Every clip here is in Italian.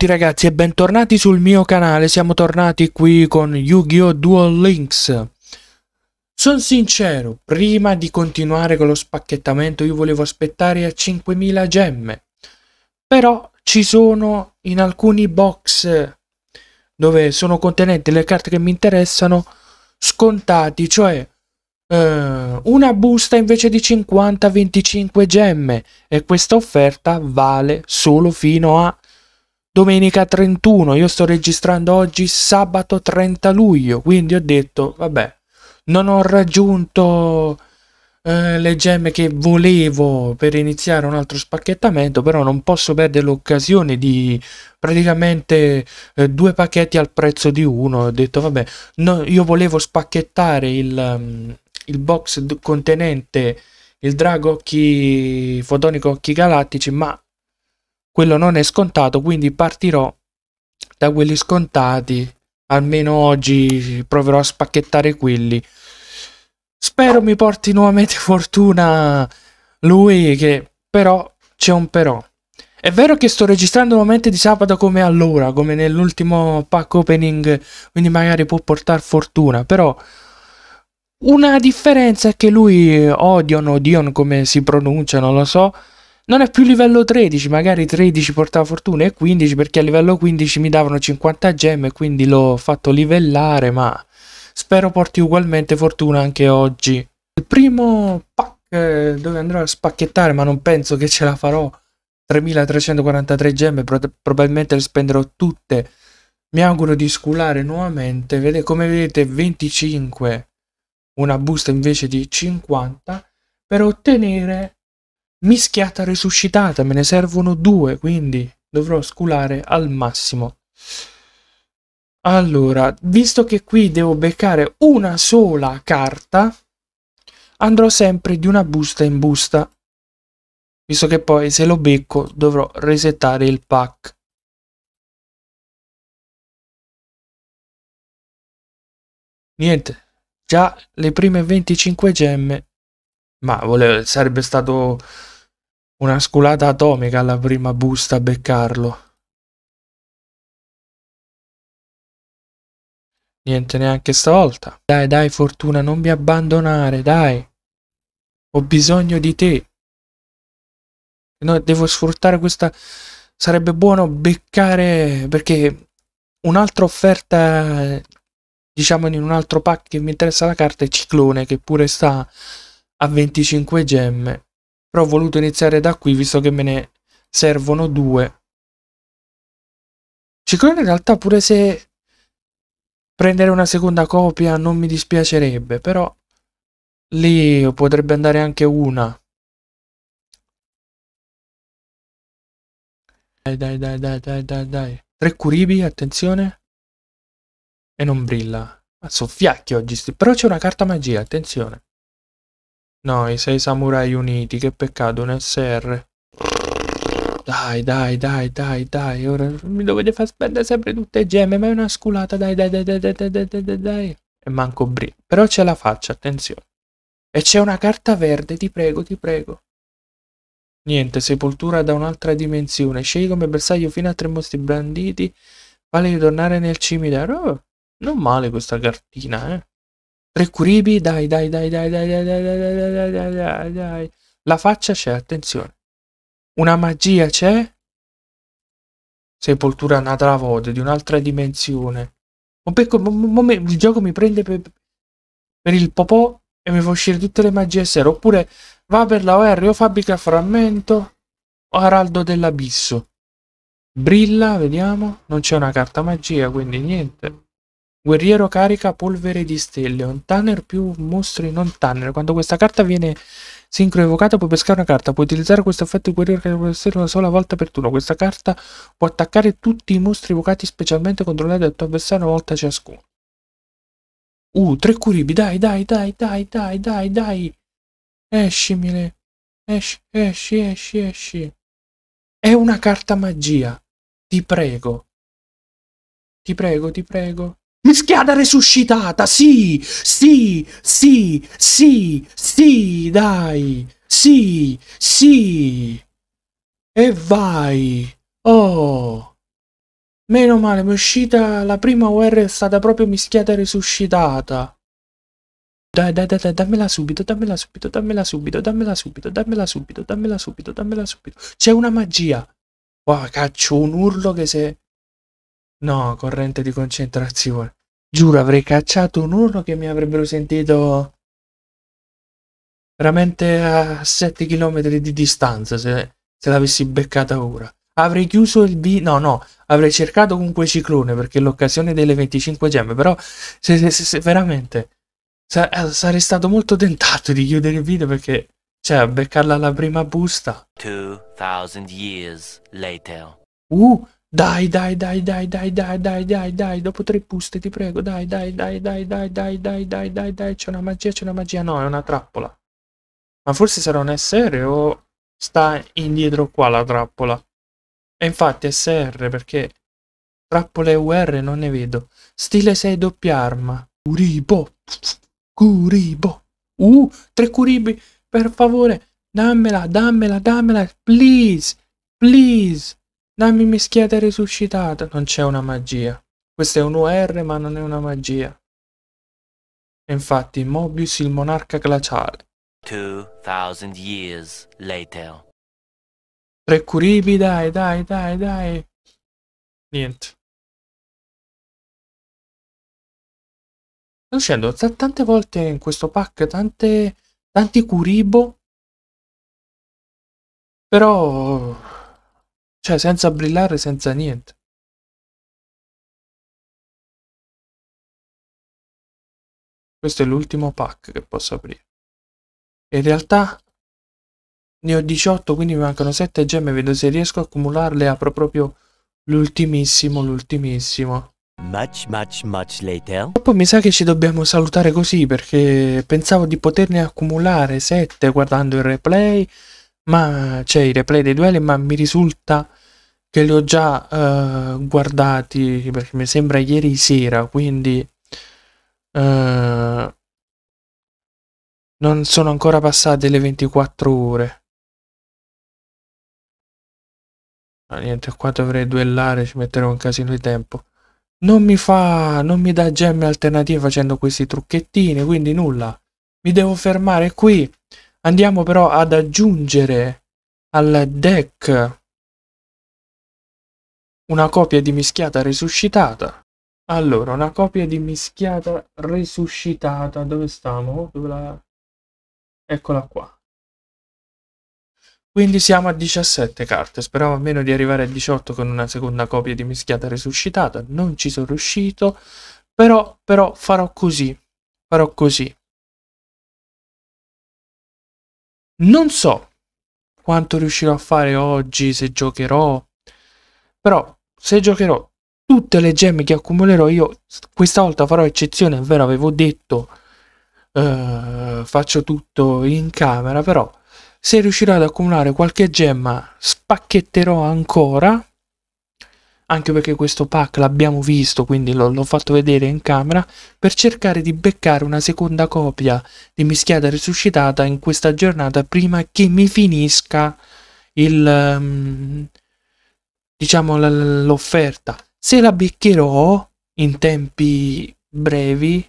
tutti ragazzi e bentornati sul mio canale, siamo tornati qui con Yu-Gi-Oh! Duel Links. Sono sincero, prima di continuare con lo spacchettamento io volevo aspettare a 5000 gemme, però ci sono in alcuni box dove sono contenenti le carte che mi interessano scontati, cioè eh, una busta invece di 50-25 gemme e questa offerta vale solo fino a domenica 31, io sto registrando oggi sabato 30 luglio, quindi ho detto, vabbè, non ho raggiunto eh, le gemme che volevo per iniziare un altro spacchettamento, però non posso perdere l'occasione di praticamente eh, due pacchetti al prezzo di uno, ho detto, vabbè, no, io volevo spacchettare il, mm, il box contenente il drago occhi fotonico occhi galattici ma quello non è scontato, quindi partirò da quelli scontati. Almeno oggi proverò a spacchettare quelli. Spero mi porti nuovamente fortuna lui che però c'è un però. È vero che sto registrando nuovamente di sabato come allora, come nell'ultimo pack opening, quindi magari può portare fortuna, però una differenza è che lui, Odion o come si pronuncia, non lo so, non è più livello 13, magari 13 portava fortuna e 15 perché a livello 15 mi davano 50 gemme, quindi l'ho fatto livellare, ma spero porti ugualmente fortuna anche oggi. Il primo pack eh, dove andrò a spacchettare, ma non penso che ce la farò, 3343 gemme, probabilmente le spenderò tutte. Mi auguro di sculare nuovamente, come vedete 25, una busta invece di 50, per ottenere mischiata resuscitata, me ne servono due, quindi dovrò sculare al massimo. Allora, visto che qui devo beccare una sola carta, andrò sempre di una busta in busta, visto che poi se lo becco dovrò resettare il pack. Niente, già le prime 25 gemme, ma volevo, sarebbe stato una sculata atomica alla prima busta a beccarlo. Niente neanche stavolta. Dai, dai, fortuna, non mi abbandonare, dai. Ho bisogno di te. No, devo sfruttare questa... Sarebbe buono beccare... Perché un'altra offerta, diciamo in un altro pack che mi interessa la carta, è Ciclone, che pure sta a 25 gemme però ho voluto iniziare da qui visto che me ne servono due. Ciclone in realtà pure se prendere una seconda copia non mi dispiacerebbe, però lì potrebbe andare anche una. Dai, dai, dai, dai, dai, dai, dai. Tre curibi, attenzione. E non brilla. Ma soffiacchi oggi, però c'è una carta magia, attenzione. No, i sei samurai uniti, che peccato, un SR. Dai, dai, dai, dai, dai, ora mi dovete far spendere sempre tutte gemme, ma è una sculata, dai, dai, dai, dai, dai, dai, dai, dai, dai. E manco Bri. Però ce la faccio, attenzione. E c'è una carta verde, ti prego, ti prego. Niente, sepoltura da un'altra dimensione. Scegli come bersaglio fino a tre mostri banditi. Vale ritornare nel cimitero. Oh, non male questa cartina, eh. Tre curibi, dai, dai, dai, dai, dai, dai, dai, dai, dai, dai, dai, dai, dai. La faccia c'è, attenzione. Una magia c'è. Sepoltura natravode di un'altra dimensione. Il gioco mi prende per, per il popò e mi fa uscire tutte le magie sere. Oppure va per la OR o fabbrica frammento o araldo dell'abisso. Brilla, vediamo. Non c'è una carta magia, quindi niente. Guerriero carica polvere di stelle, un tanner più mostri non tanner. Quando questa carta viene sincro evocata puoi pescare una carta, puoi utilizzare questo effetto di guerriero carica polvere di stelle una sola volta per turno. Questa carta può attaccare tutti i mostri evocati specialmente controllati dal tuo avversario una volta ciascuno. Uh, tre curibi, dai, dai, dai, dai, dai, dai, dai. mille. Esci, esci, esci, esci. È una carta magia. Ti prego. Ti prego, ti prego. Mischiata resuscitata, sì, sì, sì, sì, sì, dai, sì, sì. E vai. Oh. Meno male, mi è uscita la prima UR è stata proprio mischiata resuscitata. Dai, dai, dai, dai, dammela subito, dammela subito, dammela subito, dammela subito, dammela subito, dammela subito, dammela subito. C'è una magia. Qua caccio un urlo che se No, corrente di concentrazione. Giuro, avrei cacciato un urlo che mi avrebbero sentito veramente a 7 km di distanza se, se l'avessi beccata ora. Avrei chiuso il B, no, no, avrei cercato comunque ciclone perché è l'occasione delle 25 gemme, però se, se, se veramente sa, eh, sarei stato molto tentato di chiudere il video perché cioè beccarla alla prima busta. 2000 years later. Uh, dai, dai, dai, dai, dai, dai, dai, dai, dai, dopo tre buste, ti prego, dai, dai, dai, dai, dai, dai, dai, dai, dai, dai, c'è una magia, c'è una magia, no, è una trappola. Ma forse sarà un SR o sta indietro qua la trappola? E infatti SR perché trappole UR non ne vedo. Stile 6 doppia arma. Curibo. Curibo. Uh, tre curibi, per favore, dammela, dammela, dammela, please, please. Dammi mischiata risuscitata. Non c'è una magia. Questo è un UR ma non è una magia. E infatti Mobius il monarca glaciale. 2000 years later. Tre curibi, dai, dai, dai, dai. Niente. Sto uscendo tante volte in questo pack, tante, tanti curibo. Però cioè, senza brillare, senza niente. Questo è l'ultimo pack che posso aprire. In realtà ne ho 18, quindi mi mancano 7 gemme. Vedo se riesco a accumularle. Apro proprio l'ultimissimo, l'ultimissimo. Much, much, much later. Poi mi sa che ci dobbiamo salutare così perché pensavo di poterne accumulare 7 guardando il replay ma c'è i replay dei duelli, ma mi risulta che li ho già uh, guardati perché mi sembra ieri sera, quindi uh, non sono ancora passate le 24 ore. Ma niente, qua dovrei duellare, ci metterò un casino di tempo. Non mi fa, non mi dà gemme alternative facendo questi trucchettini, quindi nulla. Mi devo fermare qui. Andiamo però ad aggiungere al deck una copia di mischiata resuscitata. Allora, una copia di mischiata resuscitata. Dove stiamo? Dove la... Eccola qua. Quindi siamo a 17 carte, speravo almeno di arrivare a 18 con una seconda copia di mischiata resuscitata, non ci sono riuscito, però, però farò così, farò così. Non so quanto riuscirò a fare oggi, se giocherò, però se giocherò tutte le gemme che accumulerò io, questa volta farò eccezione, è vero, avevo detto eh, faccio tutto in camera, però se riuscirò ad accumulare qualche gemma spacchetterò ancora anche perché questo pack l'abbiamo visto, quindi l'ho, l'ho fatto vedere in camera, per cercare di beccare una seconda copia di Mischiata Risuscitata in questa giornata prima che mi finisca il... Ehm, diciamo l- l'offerta. Se la beccherò in tempi brevi,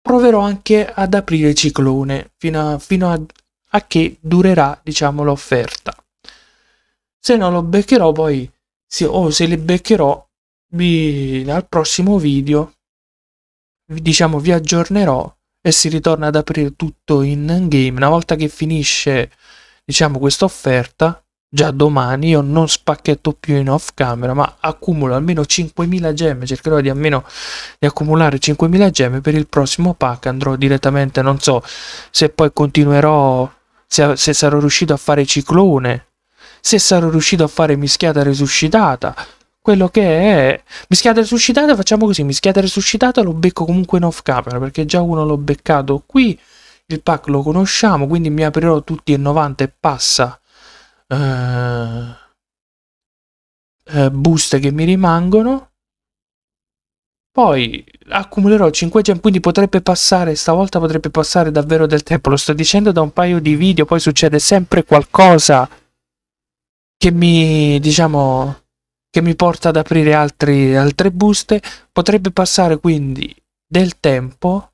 proverò anche ad aprire ciclone fino a, fino a, a che durerà, diciamo, l'offerta. Se non lo beccherò, poi se, o se li beccherò vi, al prossimo video diciamo vi aggiornerò e si ritorna ad aprire tutto in game una volta che finisce diciamo questa offerta già domani io non spacchetto più in off camera ma accumulo almeno 5000 gemme cercherò di almeno di accumulare 5000 gemme per il prossimo pack andrò direttamente non so se poi continuerò se, se sarò riuscito a fare ciclone se sarò riuscito a fare mischiata resuscitata. Quello che è mischiata resuscitata, facciamo così, mischiata resuscitata lo becco comunque in off camera perché già uno l'ho beccato qui, il pack lo conosciamo, quindi mi aprirò tutti e 90 e passa uh, eh, uh, eh, buste che mi rimangono. Poi accumulerò 5 gem, quindi potrebbe passare, stavolta potrebbe passare davvero del tempo, lo sto dicendo da un paio di video, poi succede sempre qualcosa che mi diciamo che mi porta ad aprire altri, altre buste potrebbe passare quindi del tempo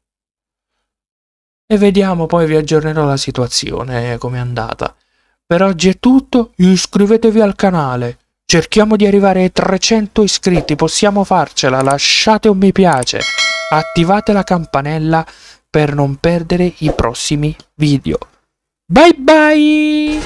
e vediamo poi vi aggiornerò la situazione eh, come è andata per oggi è tutto iscrivetevi al canale cerchiamo di arrivare ai 300 iscritti possiamo farcela lasciate un mi piace attivate la campanella per non perdere i prossimi video Bye bye!